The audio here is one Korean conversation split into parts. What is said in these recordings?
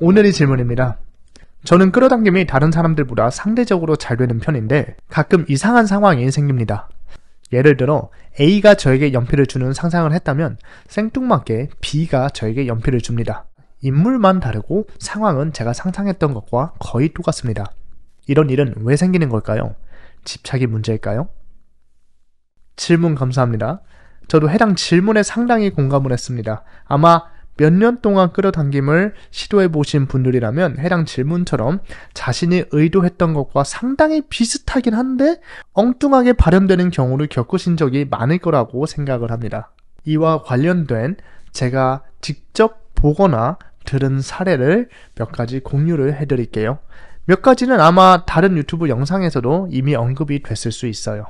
오늘의 질문입니다. 저는 끌어당김이 다른 사람들보다 상대적으로 잘 되는 편인데 가끔 이상한 상황이 생깁니다. 예를 들어 A가 저에게 연필을 주는 상상을 했다면 생뚱맞게 B가 저에게 연필을 줍니다. 인물만 다르고 상황은 제가 상상했던 것과 거의 똑같습니다. 이런 일은 왜 생기는 걸까요? 집착이 문제일까요? 질문 감사합니다. 저도 해당 질문에 상당히 공감을 했습니다. 아마 몇년 동안 끌어당김을 시도해 보신 분들이라면 해당 질문처럼 자신이 의도했던 것과 상당히 비슷하긴 한데 엉뚱하게 발현되는 경우를 겪으신 적이 많을 거라고 생각을 합니다. 이와 관련된 제가 직접 보거나 들은 사례를 몇 가지 공유를 해드릴게요. 몇 가지는 아마 다른 유튜브 영상에서도 이미 언급이 됐을 수 있어요.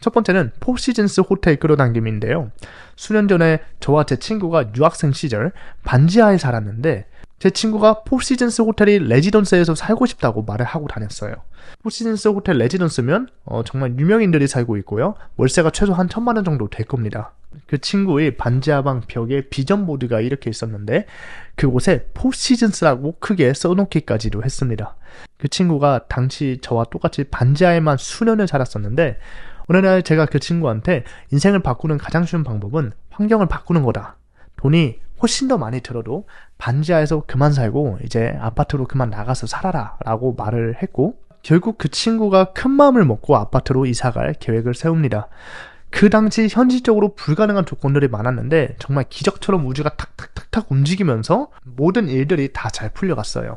첫 번째는 포시즌스 호텔 끌어당김인데요. 수년 전에 저와 제 친구가 유학생 시절 반지하에 살았는데 제 친구가 포시즌스 호텔이 레지던스에서 살고 싶다고 말을 하고 다녔어요. 포시즌스 호텔 레지던스면 어, 정말 유명인들이 살고 있고요. 월세가 최소 한 천만 원 정도 될 겁니다. 그 친구의 반지하방 벽에 비전 보드가 이렇게 있었는데 그곳에 포시즌스라고 크게 써놓기까지도 했습니다. 그 친구가 당시 저와 똑같이 반지하에만 수년을 살았었는데 어느 날 제가 그 친구한테 인생을 바꾸는 가장 쉬운 방법은 환경을 바꾸는 거다. 돈이 훨씬 더 많이 들어도 반지하에서 그만 살고 이제 아파트로 그만 나가서 살아라 라고 말을 했고 결국 그 친구가 큰 마음을 먹고 아파트로 이사갈 계획을 세웁니다. 그 당시 현실적으로 불가능한 조건들이 많았는데 정말 기적처럼 우주가 탁탁탁탁 움직이면서 모든 일들이 다 잘 풀려갔어요.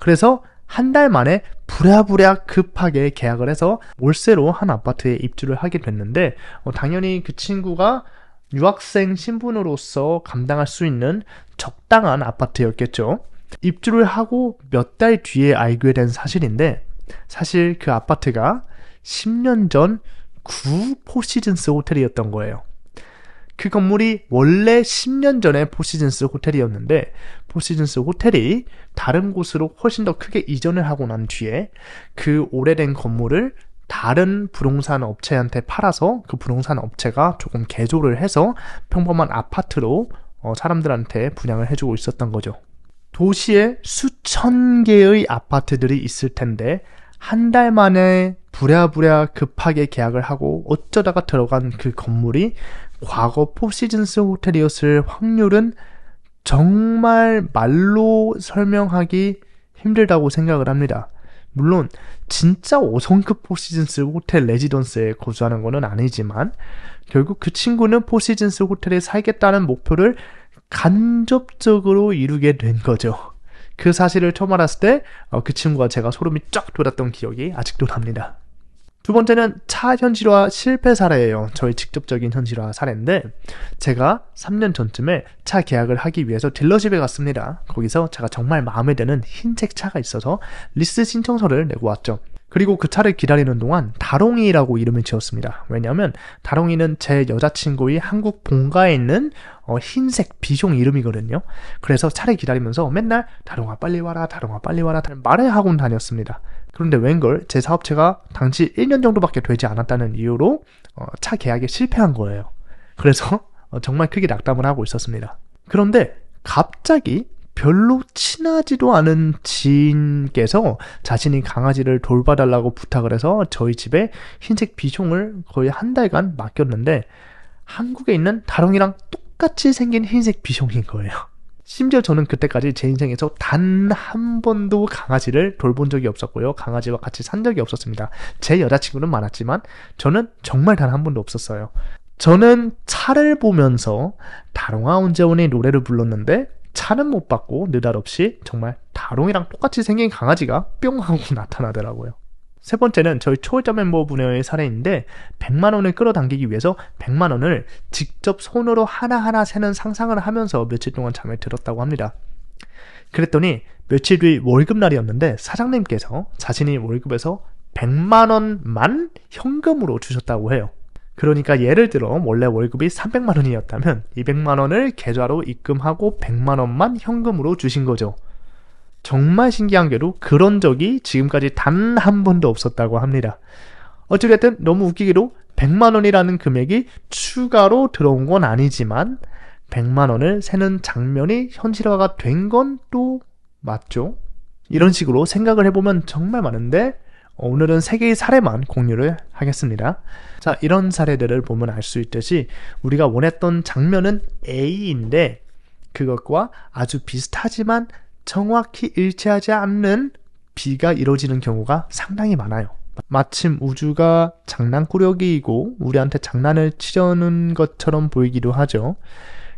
그래서 한달 만에 부랴부랴 급하게 계약을 해서 월세로 한 아파트에 입주를 하게 됐는데 어, 당연히 그 친구가 유학생 신분으로서 감당할 수 있는 적당한 아파트였겠죠. 입주를 하고 몇 달 뒤에 알게 된 사실인데 사실 그 아파트가 10년 전 구 포시즌스 호텔이었던 거예요. 그 건물이 원래 10년 전에 포시즌스 호텔이었는데 포시즌스 호텔이 다른 곳으로 훨씬 더 크게 이전을 하고 난 뒤에 그 오래된 건물을 다른 부동산 업체한테 팔아서 그 부동산 업체가 조금 개조를 해서 평범한 아파트로 어, 사람들한테 분양을 해주고 있었던 거죠. 도시에 수천 개의 아파트들이 있을 텐데 한 달 만에 부랴부랴 급하게 계약을 하고 어쩌다가 들어간 그 건물이 과거 포시즌스 호텔이었을 확률은 정말 말로 설명하기 힘들다고 생각을 합니다. 물론 진짜 5성급 포시즌스 호텔 레지던스에 거주하는 것은 아니지만 결국 그 친구는 포시즌스 호텔에 살겠다는 목표를 간접적으로 이루게 된 거죠. 그 사실을 처음 알았을 때그 어, 친구와 제가 소름이 쫙 돋았던 기억이 아직도 납니다. 두 번째는 차현실화 실패 사례예요. 저희 직접적인 현실화 사례인데 제가 3년 전쯤에 차 계약을 하기 위해서 딜러십에 갔습니다. 거기서 제가 정말 마음에 드는 흰색 차가 있어서 리스 신청서를 내고 왔죠. 그리고 그 차를 기다리는 동안 다롱이라고 이름을 지었습니다. 왜냐하면 다롱이는 제 여자친구의 한국 본가에 있는 어, 흰색 비숑 이름이거든요. 그래서 차를 기다리면서 맨날 다롱아 빨리 와라, 다롱아 빨리 와라 말을 하곤 다녔습니다. 그런데 웬걸 제 사업체가 당시 1년 정도밖에 되지 않았다는 이유로 어, 차 계약에 실패한 거예요. 그래서 어, 정말 크게 낙담을 하고 있었습니다. 그런데 갑자기 별로 친하지도 않은 지인께서 자신이 강아지를 돌봐달라고 부탁을 해서 저희 집에 흰색 비숑을 거의 한 달간 맡겼는데 한국에 있는 다롱이랑 똑같이 생긴 흰색 비숑인 거예요. 심지어 저는 그때까지 제 인생에서 단 한 번도 강아지를 돌본 적이 없었고요. 강아지와 같이 산 적이 없었습니다. 제 여자친구는 많았지만 저는 정말 단 한 번도 없었어요. 저는 차를 보면서 다롱아 온재원의 노래를 불렀는데 차는 못 받고 느닷없이 정말 다롱이랑 똑같이 생긴 강아지가 뿅 하고 나타나더라고요. 세 번째는 저희 초월자 멤버 분야의 사례인데 100만 원을 끌어당기기 위해서 100만 원을 직접 손으로 하나하나 세는 상상을 하면서 며칠 동안 잠에 들었다고 합니다. 그랬더니 며칠 뒤 월급날이었는데 사장님께서 자신이 월급에서 100만 원만 현금으로 주셨다고 해요. 그러니까 예를 들어 원래 월급이 300만 원이었다면 200만 원을 계좌로 입금하고 100만 원만 현금으로 주신 거죠. 정말 신기한 게로 그런 적이 지금까지 단 한 번도 없었다고 합니다. 어찌됐든 너무 웃기기로 100만 원이라는 금액이 추가로 들어온 건 아니지만 100만 원을 세는 장면이 현실화가 된 건 또 맞죠. 이런 식으로 생각을 해보면 정말 많은데 오늘은 세개의 사례만 공유를 하겠습니다. 자, 이런 사례들을 보면 알 수 있듯이 우리가 원했던 장면은 A인데 그것과 아주 비슷하지만 정확히 일치하지 않는 비가 이루어지는 경우가 상당히 많아요. 마침 우주가 장난꾸러기이고 우리한테 장난을 치려는 것처럼 보이기도 하죠.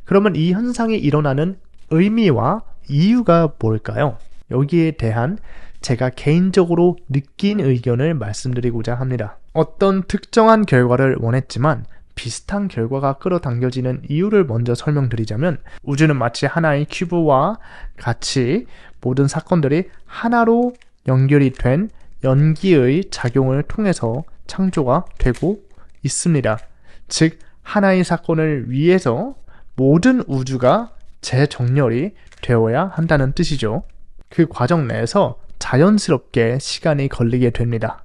그러면 이 현상이 일어나는 의미와 이유가 뭘까요? 여기에 대한 제가 개인적으로 느낀 의견을 말씀드리고자 합니다. 어떤 특정한 결과를 원했지만 비슷한 결과가 끌어당겨지는 이유를 먼저 설명드리자면 우주는 마치 하나의 큐브와 같이 모든 사건들이 하나로 연결이 된 연기의 작용을 통해서 창조가 되고 있습니다. 즉, 하나의 사건을 위해서 모든 우주가 재정렬이 되어야 한다는 뜻이죠. 그 과정 내에서 자연스럽게 시간이 걸리게 됩니다.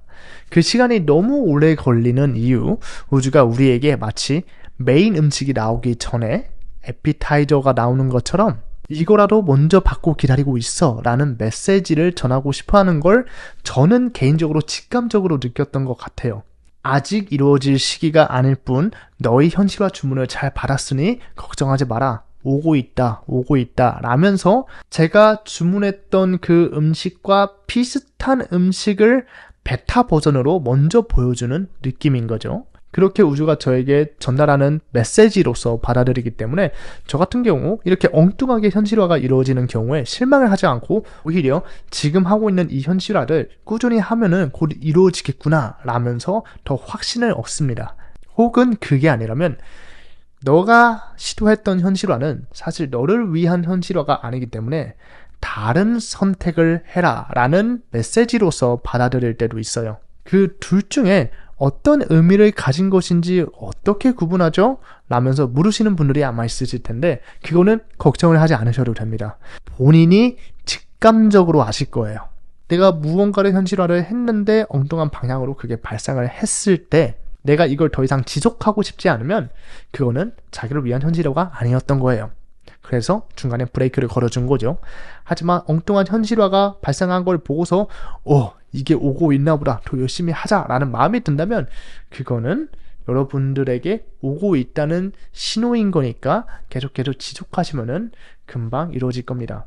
그 시간이 너무 오래 걸리는 이유, 우주가 우리에게 마치 메인 음식이 나오기 전에 에피타이저가 나오는 것처럼 이거라도 먼저 받고 기다리고 있어 라는 메시지를 전하고 싶어 하는 걸 저는 개인적으로 직감적으로 느꼈던 것 같아요. 아직 이루어질 시기가 아닐 뿐 너희 현실화 주문을 잘 받았으니 걱정하지 마라. 오고 있다, 오고 있다, 라면서 제가 주문했던 그 음식과 비슷한 음식을 베타 버전으로 먼저 보여주는 느낌인 거죠. 그렇게 우주가 저에게 전달하는 메시지로서 받아들이기 때문에 저 같은 경우 이렇게 엉뚱하게 현실화가 이루어지는 경우에 실망을 하지 않고 오히려 지금 하고 있는 이 현실화를 꾸준히 하면은 곧 이루어지겠구나 라면서 더 확신을 얻습니다. 혹은 그게 아니라면 너가 시도했던 현실화는 사실 너를 위한 현실화가 아니기 때문에 다른 선택을 해라 라는 메시지로서 받아들일 때도 있어요. 그 둘 중에 어떤 의미를 가진 것인지 어떻게 구분하죠? 라면서 물으시는 분들이 아마 있으실 텐데, 그거는 걱정을 하지 않으셔도 됩니다. 본인이 직감적으로 아실 거예요. 내가 무언가를 현실화를 했는데 엉뚱한 방향으로 그게 발상을 했을 때, 내가 이걸 더 이상 지속하고 싶지 않으면, 그거는 자기를 위한 현실화가 아니었던 거예요. 그래서 중간에 브레이크를 걸어준 거죠. 하지만 엉뚱한 현실화가 발생한 걸 보고서 어 이게 오고 있나 보다 더 열심히 하자라는 마음이 든다면 그거는 여러분들에게 오고 있다는 신호인 거니까 계속 계속 지속하시면은 금방 이루어질 겁니다.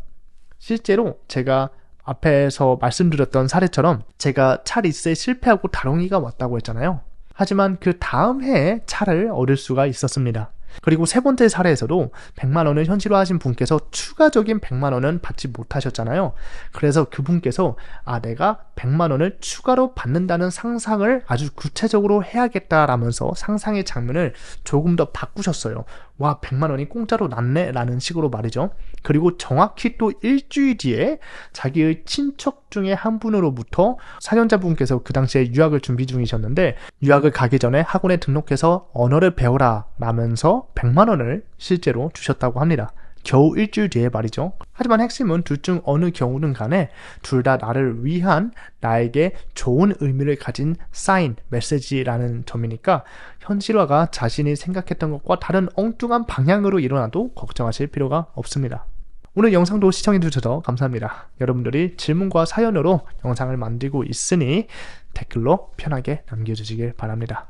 실제로 제가 앞에서 말씀드렸던 사례처럼 제가 차 리스에 실패하고 다롱이가 왔다고 했잖아요. 하지만 그 다음 해에 차를 얻을 수가 있었습니다. 그리고 세 번째 사례에서도 100만 원을 현실화하신 분께서 추가적인 100만 원은 받지 못하셨잖아요. 그래서 그분께서 아 내가 100만 원을 추가로 받는다는 상상을 아주 구체적으로 해야겠다라면서 상상의 장면을 조금 더 바꾸셨어요. 와, 100만 원이 공짜로 났네? 라는 식으로 말이죠. 그리고 정확히 또 일주일 뒤에 자기의 친척 중에 한 분으로부터 사연자분께서 그 당시에 유학을 준비 중이셨는데 유학을 가기 전에 학원에 등록해서 언어를 배우라 라면서 100만 원을 실제로 주셨다고 합니다. 겨우 일주일 뒤에 말이죠. 하지만 핵심은 둘 중 어느 경우든 간에 둘 다 나를 위한 나에게 좋은 의미를 가진 사인, 메시지라는 점이니까 현실화가 자신이 생각했던 것과 다른 엉뚱한 방향으로 일어나도 걱정하실 필요가 없습니다. 오늘 영상도 시청해주셔서 감사합니다. 여러분들이 질문과 사연으로 영상을 만들고 있으니 댓글로 편하게 남겨주시길 바랍니다.